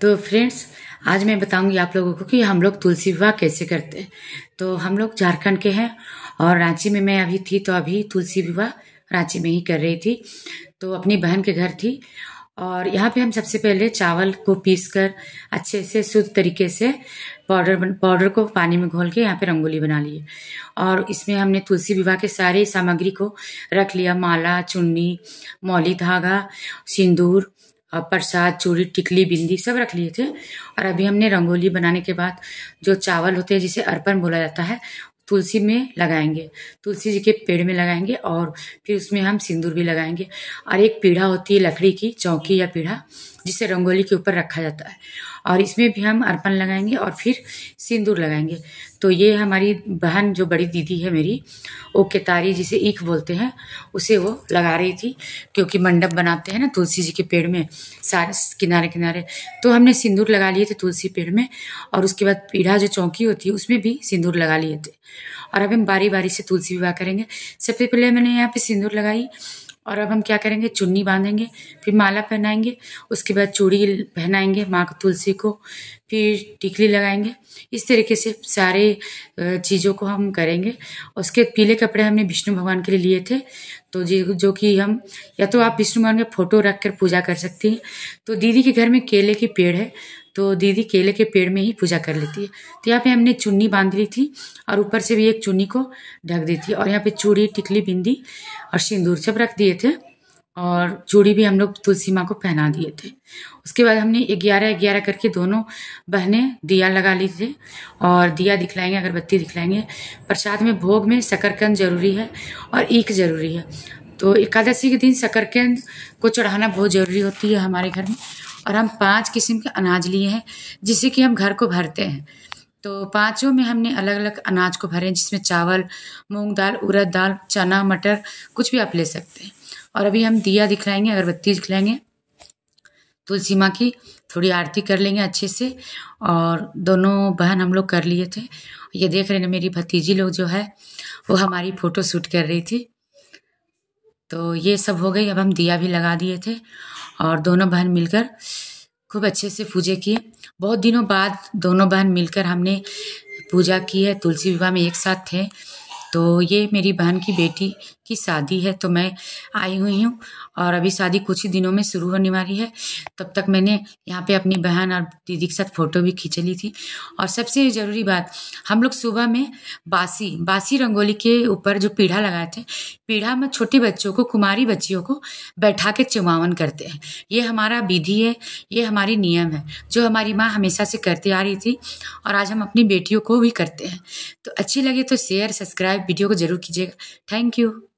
तो फ्रेंड्स आज मैं बताऊंगी आप लोगों को कि हम लोग तुलसी विवाह कैसे करते हैं तो हम लोग झारखंड के हैं और रांची में मैं अभी थी तो अभी तुलसी विवाह रांची में ही कर रही थी तो अपनी बहन के घर थी और यहाँ पे हम सबसे पहले चावल को पीस कर अच्छे से शुद्ध तरीके से पाउडर पाउडर को पानी में घोल के यहाँ पे रंगोली बना लिए और इसमें हमने तुलसी विवाह के सारे सामग्री को रख लिया माला चुन्नी मौली धागा सिंदूर और प्रसाद चूड़ी टिकली बिंदी सब रख लिए थे और अभी हमने रंगोली बनाने के बाद जो चावल होते हैं जिसे अर्पण बोला जाता है तुलसी में लगाएंगे तुलसी जी के पेड़ में लगाएंगे और फिर उसमें हम सिंदूर भी लगाएंगे और एक पीढ़ा होती है लकड़ी की चौकी या पीढ़ा जिसे रंगोली के ऊपर रखा जाता है और इसमें भी हम अर्पण लगाएंगे और फिर सिंदूर लगाएंगे तो ये हमारी बहन जो बड़ी दीदी है मेरी वो केतारी जिसे ईख बोलते हैं उसे वो लगा रही थी क्योंकि मंडप बनाते हैं ना तुलसी जी के पेड़ में सारे किनारे किनारे तो हमने सिंदूर लगा लिए थे तुलसी पेड़ में और उसके बाद पीढ़ा जो चौकी होती है उसमें भी सिंदूर लगा लिए थे और अब हम बारी बारी से तुलसी विवाह करेंगे सबसे पहले मैंने यहाँ पर सिंदूर लगाई और अब हम क्या करेंगे चुन्नी बांधेंगे फिर माला पहनाएंगे उसके बाद चूड़ी पहनाएंगे माँ को तुलसी को फिर टिकली लगाएंगे इस तरीके से सारे चीज़ों को हम करेंगे उसके पीले कपड़े हमने विष्णु भगवान के लिए लिए थे तो जी जो कि हम या तो आप विष्णु भगवान का फोटो रख कर पूजा कर सकती हैं तो दीदी के घर में केले के पेड़ है तो दीदी केले के पेड़ में ही पूजा कर लेती है तो यहाँ पे हमने चुन्नी बांध ली थी और ऊपर से भी एक चुन्नी को ढक दी थी और यहाँ पे चूड़ी टिकली बिंदी और सिंदूर सब रख दिए थे और चूड़ी भी हम लोग तुलसी माँ को पहना दिए थे उसके बाद हमने ग्यारह ग्यारह करके दोनों बहनें दिया लगा ली थी और दिया दिखलाएंगे अगरबत्ती दिखलाएंगे प्रसाद में भोग में शकरकंद जरूरी है और ईख जरूरी है तो एकादशी के दिन शकरकंद को चढ़ाना बहुत ज़रूरी होती है हमारे घर में और हम पाँच किस्म के अनाज लिए हैं जिससे कि हम घर को भरते हैं तो पाँचों में हमने अलग अलग अनाज को भरे जिसमें चावल मूंग दाल उड़द दाल चना मटर कुछ भी आप ले सकते हैं और अभी हम दिया दिखलाएंगे अगरबत्ती दिखलाएंगे तुलसी माँ की थोड़ी आरती कर लेंगे अच्छे से और दोनों बहन हम लोग कर लिए थे ये देख रहे ना मेरी भतीजी लोग जो है वो हमारी फ़ोटो शूट कर रही थी तो ये सब हो गई अब हम दिया भी लगा दिए थे और दोनों बहन मिलकर खूब अच्छे से पूजा किए बहुत दिनों बाद दोनों बहन मिलकर हमने पूजा की है तुलसी विवाह में एक साथ थे तो ये मेरी बहन की बेटी की शादी है तो मैं आई हुई हूँ और अभी शादी कुछ ही दिनों में शुरू होने वाली है तब तक मैंने यहाँ पे अपनी बहन और दीदी के साथ फ़ोटो भी खींच ली थी और सबसे ज़रूरी बात हम लोग सुबह में बासी बासी रंगोली के ऊपर जो पीढ़ा लगाए थे पीढ़ा में छोटे बच्चों को कुमारी बच्चियों को बैठा के चुमावन करते हैं ये हमारा विधि है ये हमारी नियम है जो हमारी माँ हमेशा से करती आ रही थी और आज हम अपनी बेटियों को भी करते हैं तो अच्छी लगे तो शेयर सब्सक्राइब वीडियो को ज़रूर कीजिएगा थैंक यू